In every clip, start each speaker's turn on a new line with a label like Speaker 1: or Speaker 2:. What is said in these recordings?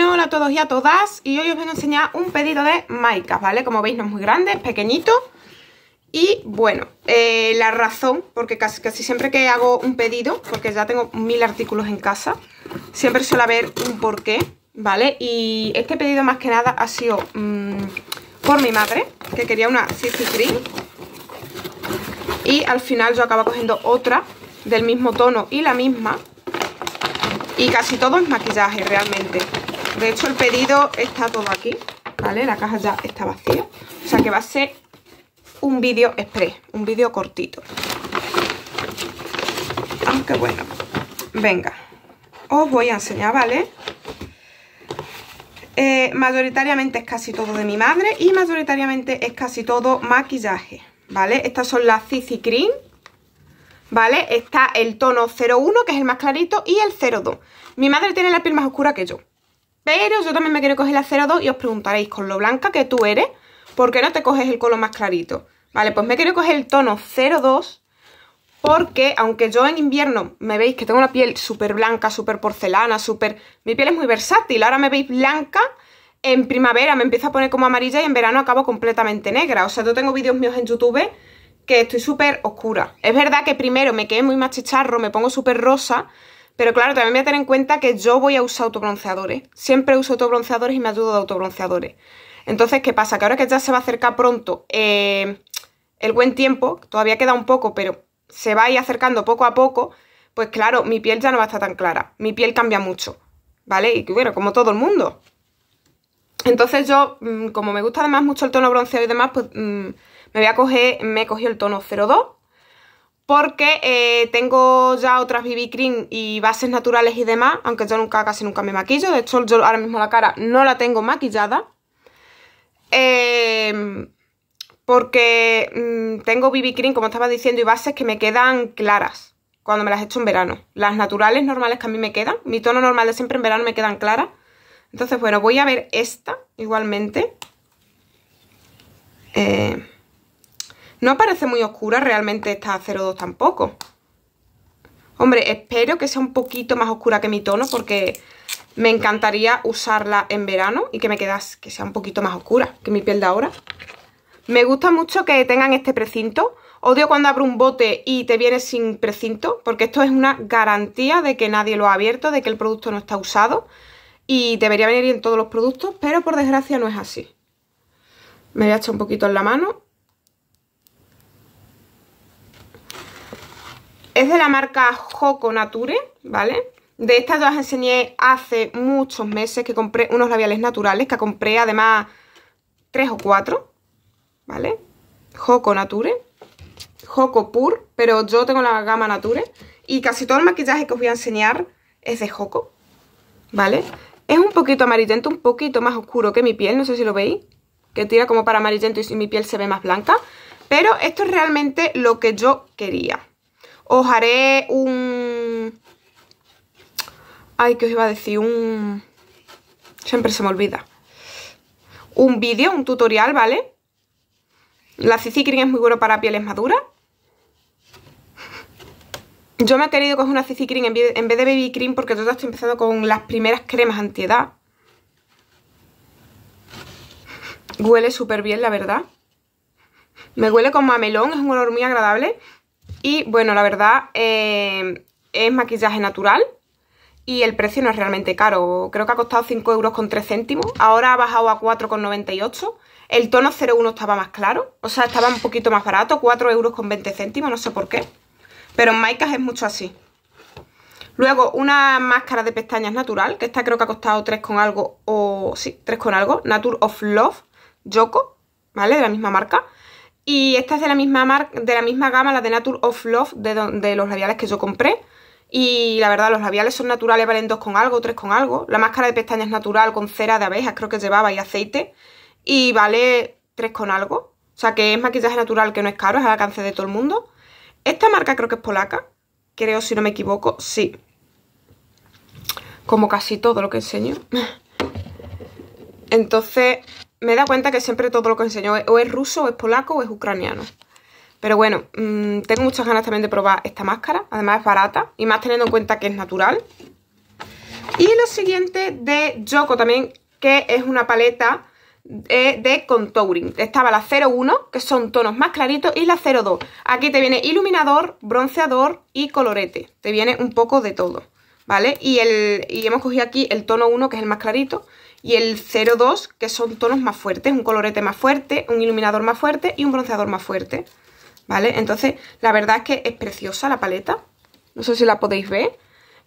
Speaker 1: hola a todos y a todas y hoy os vengo a enseñar un pedido de maicas, ¿vale? Como veis no es muy grande, es pequeñito y bueno, eh, la razón, porque casi, siempre que hago un pedido, porque ya tengo mil artículos en casa, siempre suele haber un porqué, ¿vale? Y este pedido más que nada ha sido mm, por mi madre, que quería una CC Cream y al final yo acabo cogiendo otra del mismo tono y la misma y casi todo es maquillaje realmente de hecho, el pedido está todo aquí, ¿vale? La caja ya está vacía. O sea que va a ser un vídeo express, un vídeo cortito. Aunque bueno, venga. Os voy a enseñar, ¿vale? Eh, mayoritariamente es casi todo de mi madre y mayoritariamente es casi todo maquillaje, ¿vale? Estas son las Cici Cream, ¿vale? Está el tono 01, que es el más clarito, y el 02. Mi madre tiene la piel más oscura que yo, pero yo también me quiero coger la 02 y os preguntaréis, con lo blanca que tú eres, ¿por qué no te coges el color más clarito? Vale, pues me quiero coger el tono 02 porque aunque yo en invierno me veis que tengo una piel súper blanca, súper porcelana, súper... Mi piel es muy versátil, ahora me veis blanca, en primavera me empiezo a poner como amarilla y en verano acabo completamente negra. O sea, yo tengo vídeos míos en YouTube que estoy súper oscura. Es verdad que primero me quedé muy machicharro, me pongo súper rosa pero claro, también voy a tener en cuenta que yo voy a usar autobronceadores. Siempre uso autobronceadores y me ayudo de autobronceadores. Entonces, ¿qué pasa? Que ahora que ya se va a acercar pronto eh, el buen tiempo, todavía queda un poco, pero se va a ir acercando poco a poco, pues claro, mi piel ya no va a estar tan clara. Mi piel cambia mucho, ¿vale? Y bueno, como todo el mundo. Entonces yo, mm, como me gusta además mucho el tono bronceado y demás, pues mm, me voy a coger, me he cogido el tono 02 porque eh, tengo ya otras BB Cream y bases naturales y demás, aunque yo nunca, casi nunca me maquillo, de hecho yo ahora mismo la cara no la tengo maquillada, eh, porque mm, tengo BB Cream, como estaba diciendo, y bases que me quedan claras cuando me las he hecho en verano, las naturales normales que a mí me quedan, mi tono normal de siempre en verano me quedan claras, entonces bueno, voy a ver esta igualmente, eh... No aparece muy oscura realmente esta 02 tampoco. Hombre, espero que sea un poquito más oscura que mi tono porque me encantaría usarla en verano y que me quedas que sea un poquito más oscura que mi piel de ahora. Me gusta mucho que tengan este precinto. Odio cuando abro un bote y te viene sin precinto porque esto es una garantía de que nadie lo ha abierto, de que el producto no está usado y debería venir en todos los productos, pero por desgracia no es así. Me voy a echar un poquito en la mano Es de la marca Joco Nature, ¿vale? De estas las enseñé hace muchos meses que compré unos labiales naturales, que compré además tres o cuatro, ¿vale? Joco Nature, Joco Pur, pero yo tengo la gama Nature. Y casi todo el maquillaje que os voy a enseñar es de Joco, ¿vale? Es un poquito amarillento, un poquito más oscuro que mi piel, no sé si lo veis, que tira como para amarillento y mi piel se ve más blanca. Pero esto es realmente lo que yo quería, os haré un... Ay, ¿qué os iba a decir? Un... Siempre se me olvida. Un vídeo, un tutorial, ¿vale? La CC Cream es muy bueno para pieles maduras. Yo me he querido coger una CC Cream en vez de Baby Cream porque yo ya estoy empezando con las primeras cremas anti-edad. Huele súper bien, la verdad. Me huele como a melón, es un olor muy agradable. Y bueno, la verdad, eh, es maquillaje natural y el precio no es realmente caro. Creo que ha costado 5,3 euros con céntimos. Ahora ha bajado a 4,98. El tono 01 estaba más claro, o sea, estaba un poquito más barato, 4 euros con no sé por qué. Pero en Maicas es mucho así. Luego, una máscara de pestañas natural, que esta creo que ha costado 3 con algo, o sí, 3 con algo, Nature of Love, Yoko, ¿vale? De la misma marca. Y esta es de la misma marca, de la misma gama, la de Nature of Love, de, los labiales que yo compré. Y la verdad, los labiales son naturales, valen 2 con algo, 3 con algo. La máscara de pestañas natural con cera de abejas, creo que llevaba, y aceite. Y vale 3 con algo. O sea que es maquillaje natural que no es caro, es al alcance de todo el mundo. Esta marca creo que es polaca. Creo, si no me equivoco, sí. Como casi todo lo que enseño. Entonces, me da cuenta que siempre todo lo que enseño es, o es ruso, o es polaco, o es ucraniano. Pero bueno, mm, tengo muchas ganas también de probar esta máscara. Además es barata y más teniendo en cuenta que es natural. Y lo siguiente de Yoko también, que es una paleta eh, de, contouring. Estaba la 01, que son tonos más claritos, y la 02. Aquí te viene iluminador, bronceador y colorete. Te viene un poco de todo, ¿vale? Y, el, y hemos cogido aquí el tono 1, que es el más clarito, y el 02, que son tonos más fuertes, un colorete más fuerte, un iluminador más fuerte y un bronceador más fuerte, ¿vale? Entonces, la verdad es que es preciosa la paleta, no sé si la podéis ver.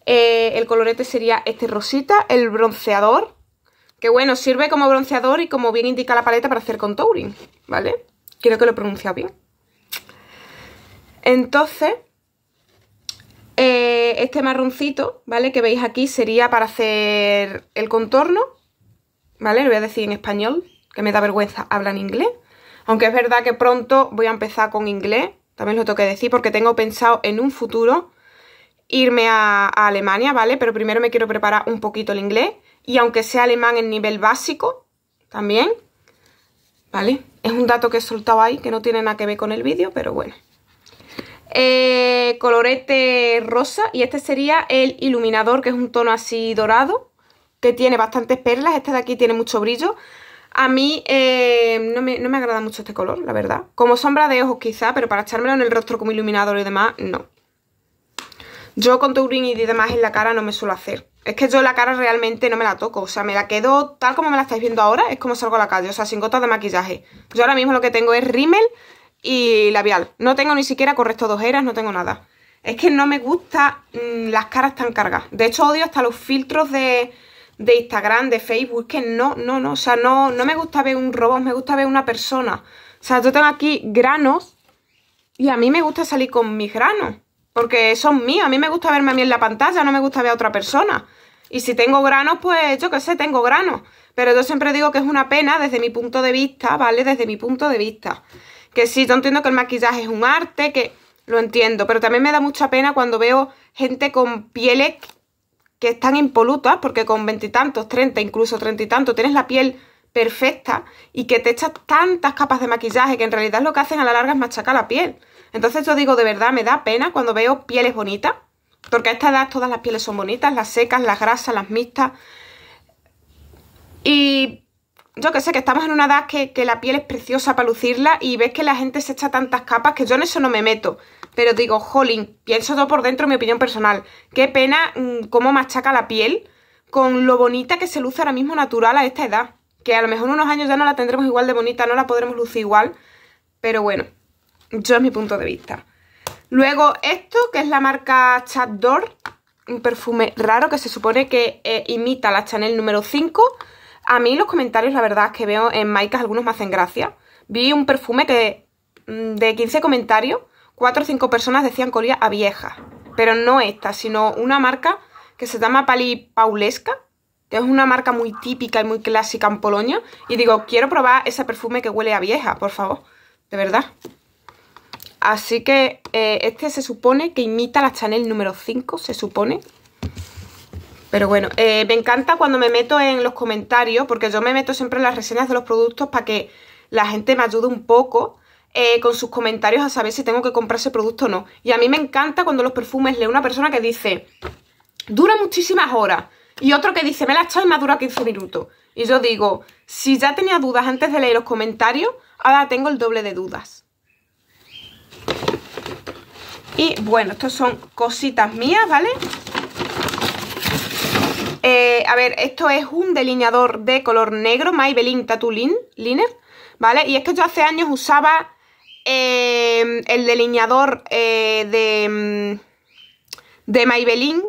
Speaker 1: Eh, el colorete sería este rosita, el bronceador, que bueno, sirve como bronceador y como bien indica la paleta para hacer contouring, ¿vale? Creo que lo he pronunciado bien. Entonces, eh, este marroncito, ¿vale? Que veis aquí sería para hacer el contorno ¿vale? Lo voy a decir en español, que me da vergüenza hablar en inglés. Aunque es verdad que pronto voy a empezar con inglés, también lo tengo que decir, porque tengo pensado en un futuro irme a, Alemania, ¿vale? Pero primero me quiero preparar un poquito el inglés. Y aunque sea alemán en nivel básico, también, ¿vale? Es un dato que he soltado ahí, que no tiene nada que ver con el vídeo, pero bueno. Eh, colorete rosa y este sería el iluminador que es un tono así dorado que tiene bastantes perlas. Este de aquí tiene mucho brillo. A mí eh, no, me, agrada mucho este color, la verdad. Como sombra de ojos quizá, pero para echármelo en el rostro como iluminador y demás, no. Yo con touring y demás en la cara no me suelo hacer. Es que yo la cara realmente no me la toco. O sea, me la quedo tal como me la estáis viendo ahora. Es como salgo a la calle, o sea, sin gotas de maquillaje. Yo ahora mismo lo que tengo es rímel y labial. No tengo ni siquiera correcto de ojeras, no tengo nada. Es que no me gustan mm, las caras tan cargas. De hecho, odio hasta los filtros de de Instagram, de Facebook, que no, no, no, o sea, no, no me gusta ver un robot, me gusta ver una persona. O sea, yo tengo aquí granos y a mí me gusta salir con mis granos, porque son míos, a mí me gusta verme a mí en la pantalla, no me gusta ver a otra persona. Y si tengo granos, pues yo qué sé, tengo granos. Pero yo siempre digo que es una pena desde mi punto de vista, ¿vale? Desde mi punto de vista. Que sí, yo entiendo que el maquillaje es un arte, que lo entiendo, pero también me da mucha pena cuando veo gente con pieles que están impolutas, porque con veintitantos, treinta, incluso treinta y tanto, tienes la piel perfecta y que te echas tantas capas de maquillaje que en realidad lo que hacen a la larga es machacar la piel. Entonces yo digo, de verdad, me da pena cuando veo pieles bonitas, porque a esta edad todas las pieles son bonitas, las secas, las grasas, las mixtas. Y yo que sé, que estamos en una edad que, la piel es preciosa para lucirla y ves que la gente se echa tantas capas que yo en eso no me meto. Pero digo, jolín, pienso todo por dentro, mi opinión personal. Qué pena mm, cómo machaca la piel con lo bonita que se luce ahora mismo natural a esta edad. Que a lo mejor en unos años ya no la tendremos igual de bonita, no la podremos lucir igual. Pero bueno, yo es mi punto de vista. Luego esto, que es la marca Chat un perfume raro que se supone que eh, imita la Chanel número 5. A mí los comentarios, la verdad, es que veo en Maicas algunos me hacen gracia. Vi un perfume que mm, de 15 comentarios, 4 o 5 personas decían que olía a vieja. Pero no esta, sino una marca que se llama Pali que es una marca muy típica y muy clásica en Polonia. Y digo, quiero probar ese perfume que huele a vieja, por favor. De verdad. Así que eh, este se supone que imita la Chanel número 5, se supone. Pero bueno, eh, me encanta cuando me meto en los comentarios, porque yo me meto siempre en las reseñas de los productos para que la gente me ayude un poco eh, con sus comentarios a saber si tengo que comprar ese producto o no. Y a mí me encanta cuando los perfumes lee una persona que dice, dura muchísimas horas. Y otro que dice, me la he echado y me dura 15 minutos. Y yo digo, si ya tenía dudas antes de leer los comentarios, ahora tengo el doble de dudas. Y bueno, estas son cositas mías, ¿vale? Eh, a ver, esto es un delineador de color negro, Maybelline Tattoo Liner, ¿vale? Y es que yo hace años usaba em, el delineador eh, de, mm, de Maybelline,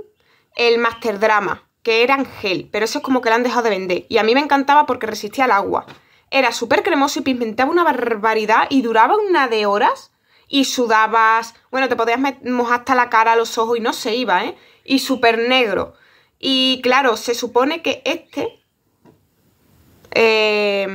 Speaker 1: el Master Drama, que era en gel, pero eso es como que lo han dejado de vender. Y a mí me encantaba porque resistía al agua. Era súper cremoso y pigmentaba una barbaridad y duraba una de horas y sudabas, bueno, te podías mojar hasta la cara, los ojos y no se iba, ¿eh? Y súper negro. Y claro, se supone que este eh,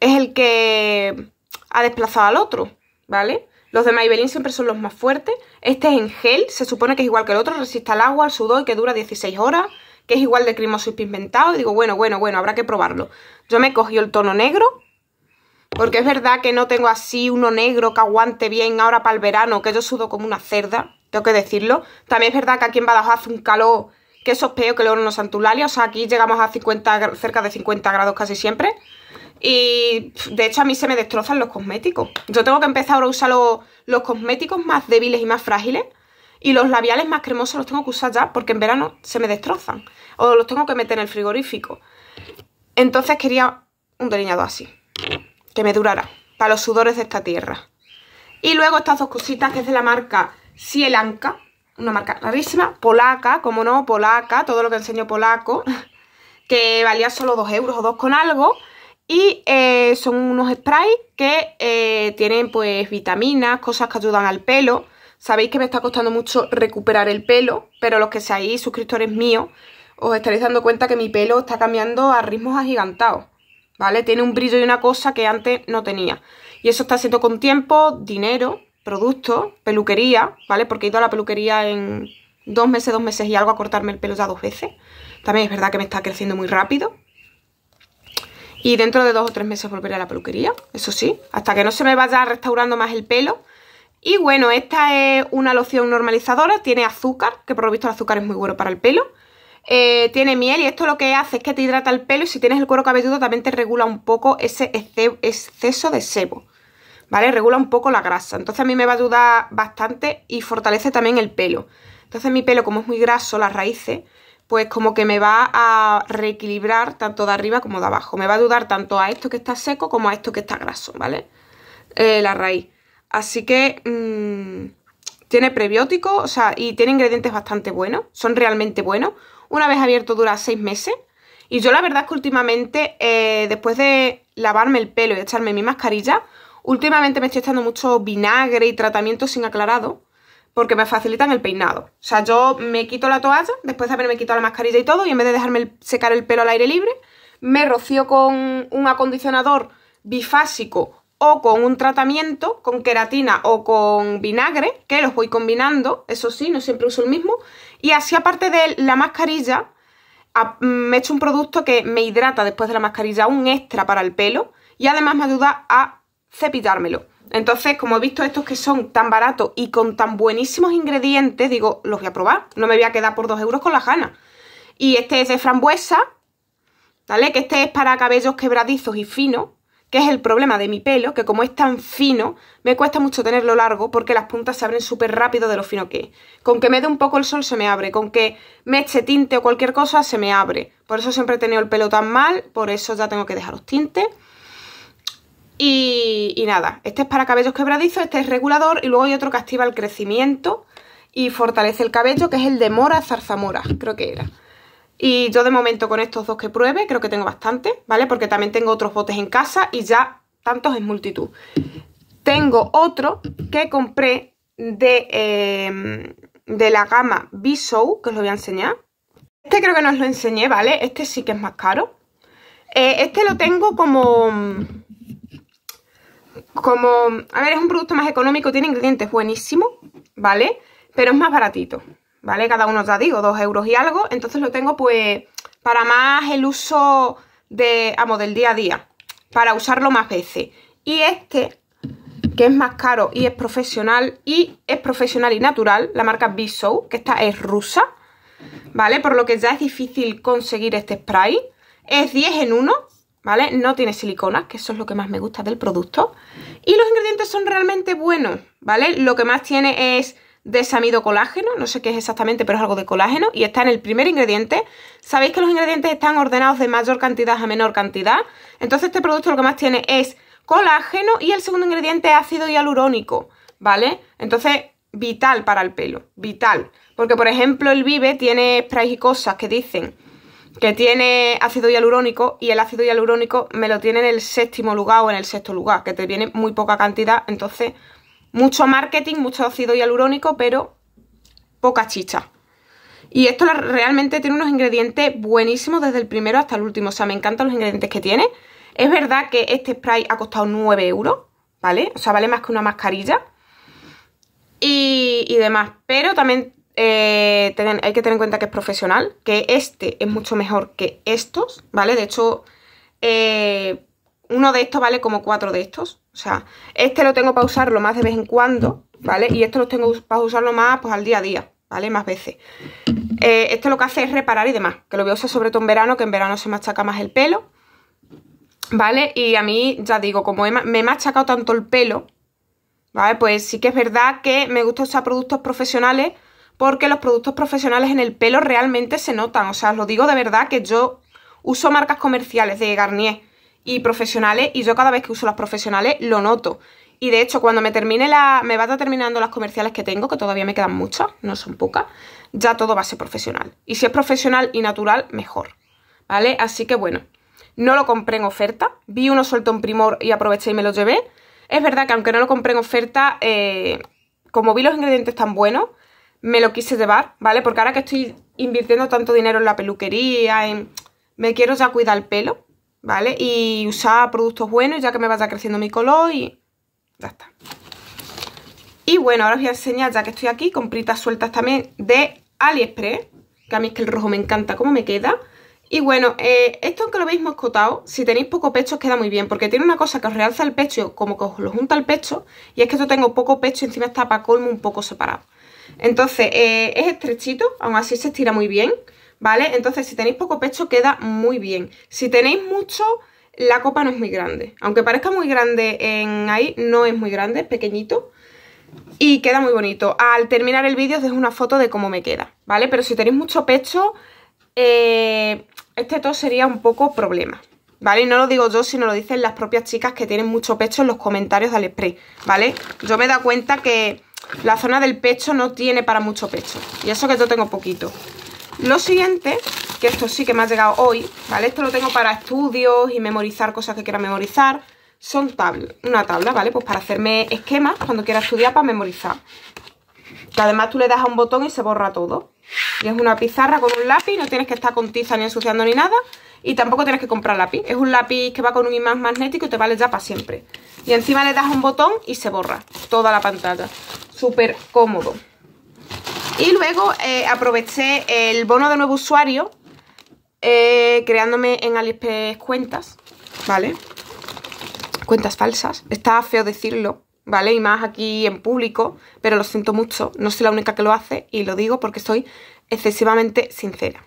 Speaker 1: es el que ha desplazado al otro, ¿vale? Los de Maybelline siempre son los más fuertes. Este es en gel, se supone que es igual que el otro, resiste al agua, al sudor, y que dura 16 horas, que es igual de cremoso y pigmentado. digo, bueno, bueno, bueno, habrá que probarlo. Yo me cogí el tono negro, porque es verdad que no tengo así uno negro que aguante bien ahora para el verano, que yo sudo como una cerda, tengo que decirlo. También es verdad que aquí en Badajoz hace un calor que eso es que luego no Santulalia. O sea, aquí llegamos a 50, cerca de 50 grados casi siempre. Y de hecho a mí se me destrozan los cosméticos. Yo tengo que empezar ahora a usar los, cosméticos más débiles y más frágiles. Y los labiales más cremosos los tengo que usar ya porque en verano se me destrozan. O los tengo que meter en el frigorífico. Entonces quería un delineado así. Que me durara. Para los sudores de esta tierra. Y luego estas dos cositas que es de la marca Cielanca una marca rarísima, polaca, como no, polaca, todo lo que enseño polaco, que valía solo 2 euros o 2 con algo. Y eh, son unos sprays que eh, tienen pues vitaminas, cosas que ayudan al pelo. Sabéis que me está costando mucho recuperar el pelo, pero los que seáis suscriptores míos, os estaréis dando cuenta que mi pelo está cambiando a ritmos agigantados. ¿Vale? Tiene un brillo y una cosa que antes no tenía. Y eso está haciendo con tiempo, dinero productos, peluquería, ¿vale? Porque he ido a la peluquería en dos meses, dos meses y algo a cortarme el pelo ya dos veces. También es verdad que me está creciendo muy rápido. Y dentro de dos o tres meses volveré a la peluquería, eso sí, hasta que no se me vaya restaurando más el pelo. Y bueno, esta es una loción normalizadora, tiene azúcar, que por lo visto el azúcar es muy bueno para el pelo. Eh, tiene miel y esto lo que hace es que te hidrata el pelo y si tienes el cuero cabelludo también te regula un poco ese exceso de sebo. ¿vale? Regula un poco la grasa, entonces a mí me va a dudar bastante y fortalece también el pelo. Entonces mi pelo, como es muy graso, las raíces, pues como que me va a reequilibrar tanto de arriba como de abajo. Me va a dudar tanto a esto que está seco como a esto que está graso, ¿vale? Eh, la raíz. Así que mm, tiene prebióticos, o sea, y tiene ingredientes bastante buenos, son realmente buenos. Una vez abierto dura seis meses. Y yo la verdad es que últimamente, eh, después de lavarme el pelo y echarme mi mascarilla, Últimamente me estoy echando mucho vinagre y tratamiento sin aclarado porque me facilitan el peinado. O sea, yo me quito la toalla, después de haberme quitado la mascarilla y todo, y en vez de dejarme secar el pelo al aire libre, me rocío con un acondicionador bifásico o con un tratamiento, con queratina o con vinagre, que los voy combinando, eso sí, no siempre uso el mismo, y así aparte de la mascarilla, me he hecho un producto que me hidrata después de la mascarilla, un extra para el pelo, y además me ayuda a Cepitármelo. Entonces, como he visto estos que son tan baratos y con tan buenísimos ingredientes, digo, los voy a probar. No me voy a quedar por 2 euros con la jana. Y este es de frambuesa, ¿vale? Que este es para cabellos quebradizos y finos, que es el problema de mi pelo, que como es tan fino, me cuesta mucho tenerlo largo porque las puntas se abren súper rápido de lo fino que es. Con que me dé un poco el sol se me abre, con que me eche tinte o cualquier cosa se me abre. Por eso siempre he tenido el pelo tan mal, por eso ya tengo que dejar los tintes. Y, nada, este es para cabellos quebradizos, este es regulador y luego hay otro que activa el crecimiento y fortalece el cabello, que es el de mora zarzamora, creo que era. Y yo de momento con estos dos que pruebe, creo que tengo bastante, ¿vale? Porque también tengo otros botes en casa y ya tantos en multitud. Tengo otro que compré de, em, de la gama B-Show, que os lo voy a enseñar. Este creo que no os lo enseñé, ¿vale? Este sí que es más caro. Eh, este lo tengo como como, a ver, es un producto más económico, tiene ingredientes buenísimos, ¿vale? Pero es más baratito, ¿vale? Cada uno, ya digo, dos euros y algo, entonces lo tengo pues para más el uso de, vamos del día a día, para usarlo más veces. Y este, que es más caro y es profesional, y es profesional y natural, la marca Bisou, que esta es rusa, ¿vale? Por lo que ya es difícil conseguir este spray. Es 10 en 1, ¿vale? No tiene silicona, que eso es lo que más me gusta del producto. Y los ingredientes son realmente buenos, ¿vale? Lo que más tiene es desamido colágeno, no sé qué es exactamente, pero es algo de colágeno, y está en el primer ingrediente. Sabéis que los ingredientes están ordenados de mayor cantidad a menor cantidad, entonces este producto lo que más tiene es colágeno y el segundo ingrediente es ácido hialurónico, ¿vale? Entonces, vital para el pelo, vital. Porque, por ejemplo, el Vive tiene sprays y cosas que dicen que tiene ácido hialurónico y el ácido hialurónico me lo tiene en el séptimo lugar o en el sexto lugar, que te viene muy poca cantidad, entonces mucho marketing, mucho ácido hialurónico, pero poca chicha. Y esto realmente tiene unos ingredientes buenísimos desde el primero hasta el último, o sea, me encantan los ingredientes que tiene. Es verdad que este spray ha costado 9 euros, ¿vale? O sea, vale más que una mascarilla y, y demás, pero también eh, hay que tener en cuenta que es profesional, que este es mucho mejor que estos, ¿vale? De hecho, eh, uno de estos vale como cuatro de estos. O sea, este lo tengo para usarlo más de vez en cuando, ¿vale? Y estos lo tengo para usarlo más pues, al día a día, ¿vale? Más veces. Eh, esto lo que hace es reparar y demás, que lo voy a usar sobre todo en verano, que en verano se machaca más el pelo, ¿vale? Y a mí, ya digo, como me he machacado tanto el pelo, ¿vale? Pues sí que es verdad que me gusta usar productos profesionales porque los productos profesionales en el pelo realmente se notan. O sea, os lo digo de verdad que yo uso marcas comerciales de Garnier y profesionales y yo cada vez que uso las profesionales lo noto. Y de hecho, cuando me termine la. me vaya terminando las comerciales que tengo, que todavía me quedan muchas, no son pocas, ya todo va a ser profesional. Y si es profesional y natural, mejor. ¿Vale? Así que bueno, no lo compré en oferta. Vi uno suelto en primor y aproveché y me lo llevé. Es verdad que aunque no lo compré en oferta, eh, como vi los ingredientes tan buenos, me lo quise llevar, ¿vale? Porque ahora que estoy invirtiendo tanto dinero en la peluquería, me quiero ya cuidar el pelo, ¿vale? Y usar productos buenos ya que me vaya creciendo mi color y ya está. Y bueno, ahora os voy a enseñar, ya que estoy aquí, compritas sueltas también de AliExpress, que a mí es que el rojo me encanta cómo me queda. Y bueno, eh, esto aunque lo veis moscotado, si tenéis poco pecho os queda muy bien, porque tiene una cosa que os realza el pecho, como que os lo junta el pecho, y es que yo tengo poco pecho y encima está para colmo un poco separado. Entonces, eh, es estrechito, aún así se estira muy bien, ¿vale? Entonces, si tenéis poco pecho, queda muy bien. Si tenéis mucho, la copa no es muy grande. Aunque parezca muy grande en ahí, no es muy grande, es pequeñito. Y queda muy bonito. Al terminar el vídeo os dejo una foto de cómo me queda, ¿vale? Pero si tenéis mucho pecho, eh, este todo sería un poco problema, ¿vale? Y no lo digo yo, sino lo dicen las propias chicas que tienen mucho pecho en los comentarios del spray, ¿vale? Yo me he dado cuenta que la zona del pecho no tiene para mucho pecho. Y eso que yo tengo poquito. Lo siguiente, que esto sí que me ha llegado hoy, ¿vale? Esto lo tengo para estudios y memorizar cosas que quiera memorizar. Son tablas, una tabla, ¿vale? Pues para hacerme esquemas cuando quiera estudiar para memorizar. Que además tú le das a un botón y se borra todo. Y es una pizarra con un lápiz, no tienes que estar con tiza ni ensuciando ni nada. Y tampoco tienes que comprar lápiz. Es un lápiz que va con un imán magnético y te vale ya para siempre. Y encima le das a un botón y se borra toda la pantalla súper cómodo. Y luego eh, aproveché el bono de nuevo usuario eh, creándome en Aliexpress cuentas, ¿vale? Cuentas falsas. Está feo decirlo, ¿vale? Y más aquí en público, pero lo siento mucho. No soy la única que lo hace y lo digo porque soy excesivamente sincera.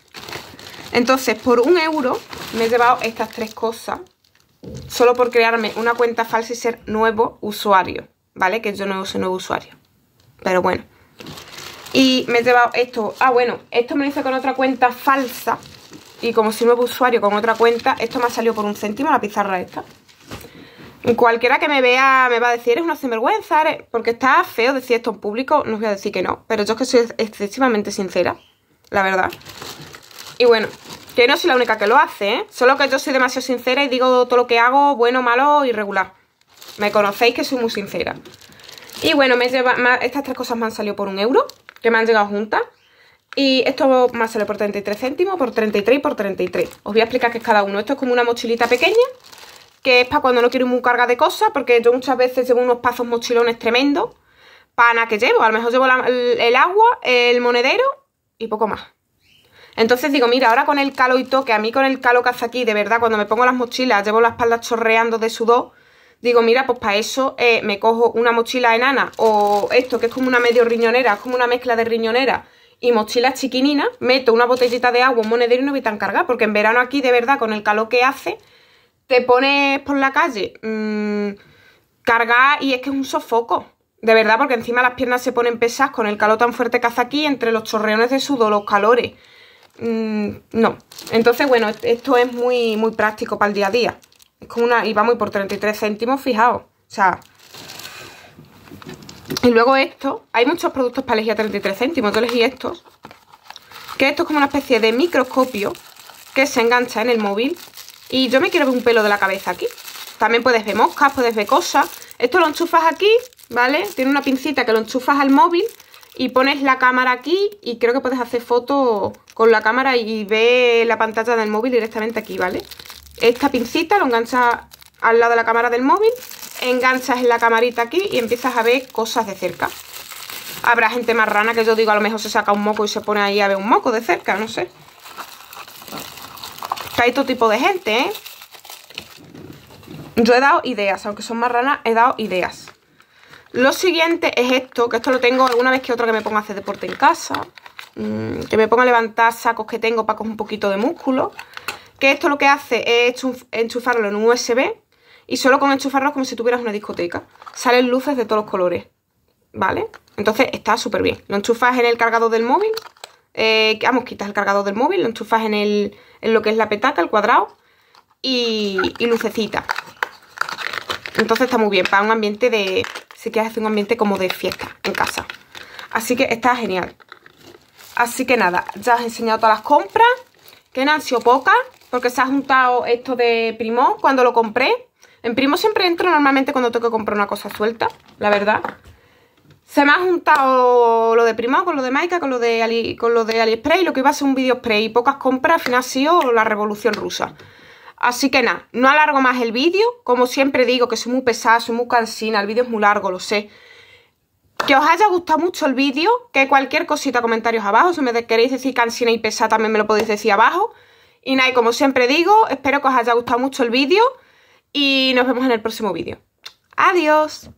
Speaker 1: Entonces, por un euro me he llevado estas tres cosas solo por crearme una cuenta falsa y ser nuevo usuario, ¿vale? Que yo no soy nuevo usuario. Pero bueno. Y me he llevado esto. Ah, bueno, esto me lo hice con otra cuenta falsa. Y como no nuevo usuario con otra cuenta, esto me ha salido por un céntimo la pizarra esta. Cualquiera que me vea me va a decir, es una sinvergüenza, porque está feo decir esto en público, no os voy a decir que no. Pero yo es que soy excesivamente sincera, la verdad. Y bueno, que no soy la única que lo hace, ¿eh? Solo que yo soy demasiado sincera y digo todo lo que hago, bueno, malo, irregular. Me conocéis que soy muy sincera. Y bueno, me lleva, estas tres cosas me han salido por un euro, que me han llegado juntas. Y esto me ha salido por 33 céntimos, por 33 y por 33. Os voy a explicar qué es cada uno. Esto es como una mochilita pequeña, que es para cuando no quiero muy carga de cosas, porque yo muchas veces llevo unos pasos mochilones tremendos. Pana que llevo, a lo mejor llevo el, agua, el monedero y poco más. Entonces digo, mira, ahora con el calo y toque, a mí con el calo que hace aquí, de verdad, cuando me pongo las mochilas, llevo la espalda chorreando de sudor, digo, mira, pues para eso eh, me cojo una mochila enana o esto que es como una medio riñonera, es como una mezcla de riñonera y mochilas chiquinina, meto una botellita de agua, un monedero y no voy tan cargada, porque en verano aquí, de verdad, con el calor que hace, te pones por la calle mmm, y es que es un sofoco. De verdad, porque encima las piernas se ponen pesadas con el calor tan fuerte que hace aquí, entre los chorreones de sudo, los calores. Mm, no. Entonces, bueno, esto es muy, muy práctico para el día a día una... Y vamos, y por 33 céntimos, fijaos. O sea... Y luego esto, hay muchos productos para elegir a 33 céntimos. Yo elegí estos. Que esto es como una especie de microscopio que se engancha en el móvil. Y yo me quiero ver un pelo de la cabeza aquí. También puedes ver moscas, puedes ver cosas. Esto lo enchufas aquí, ¿vale? Tiene una pincita que lo enchufas al móvil y pones la cámara aquí y creo que puedes hacer fotos con la cámara y ver la pantalla del móvil directamente aquí, ¿vale? esta pincita lo enganchas al lado de la cámara del móvil, enganchas en la camarita aquí y empiezas a ver cosas de cerca. Habrá gente más rana que yo digo, a lo mejor se saca un moco y se pone ahí a ver un moco de cerca, no sé. Que hay todo tipo de gente, ¿eh? Yo he dado ideas, aunque son más ranas, he dado ideas. Lo siguiente es esto, que esto lo tengo alguna vez que otra que me ponga a hacer deporte en casa. Mm, que me ponga a levantar sacos que tengo para coger un poquito de músculo que esto lo que hace es enchufarlo en un USB y solo con enchufarlo es como si tuvieras una discoteca. Salen luces de todos los colores, ¿vale? Entonces está súper bien. Lo enchufas en el cargador del móvil, eh, vamos, quitas el cargador del móvil, lo enchufas en, el, en lo que es la petaca, el cuadrado y, lucecita. Entonces está muy bien para un ambiente de... Si quieres hacer un ambiente como de fiesta en casa. Así que está genial. Así que nada, ya os he enseñado todas las compras. Que han sido pocas porque se ha juntado esto de Primo cuando lo compré. En Primo siempre entro normalmente cuando tengo que comprar una cosa suelta, la verdad. Se me ha juntado lo de Primo con lo de Maika, con lo de, Ali, con lo de AliExpress y lo que iba a ser un video spray y pocas compras, al final ha sido la revolución rusa. Así que nada, no alargo más el vídeo. Como siempre digo, que soy muy pesada, soy muy cansina, el vídeo es muy largo, lo sé. Que os haya gustado mucho el vídeo, que cualquier cosita, comentarios abajo, si me queréis decir cansina y pesada también me lo podéis decir abajo. Y nada, como siempre digo, espero que os haya gustado mucho el vídeo y nos vemos en el próximo vídeo. ¡Adiós!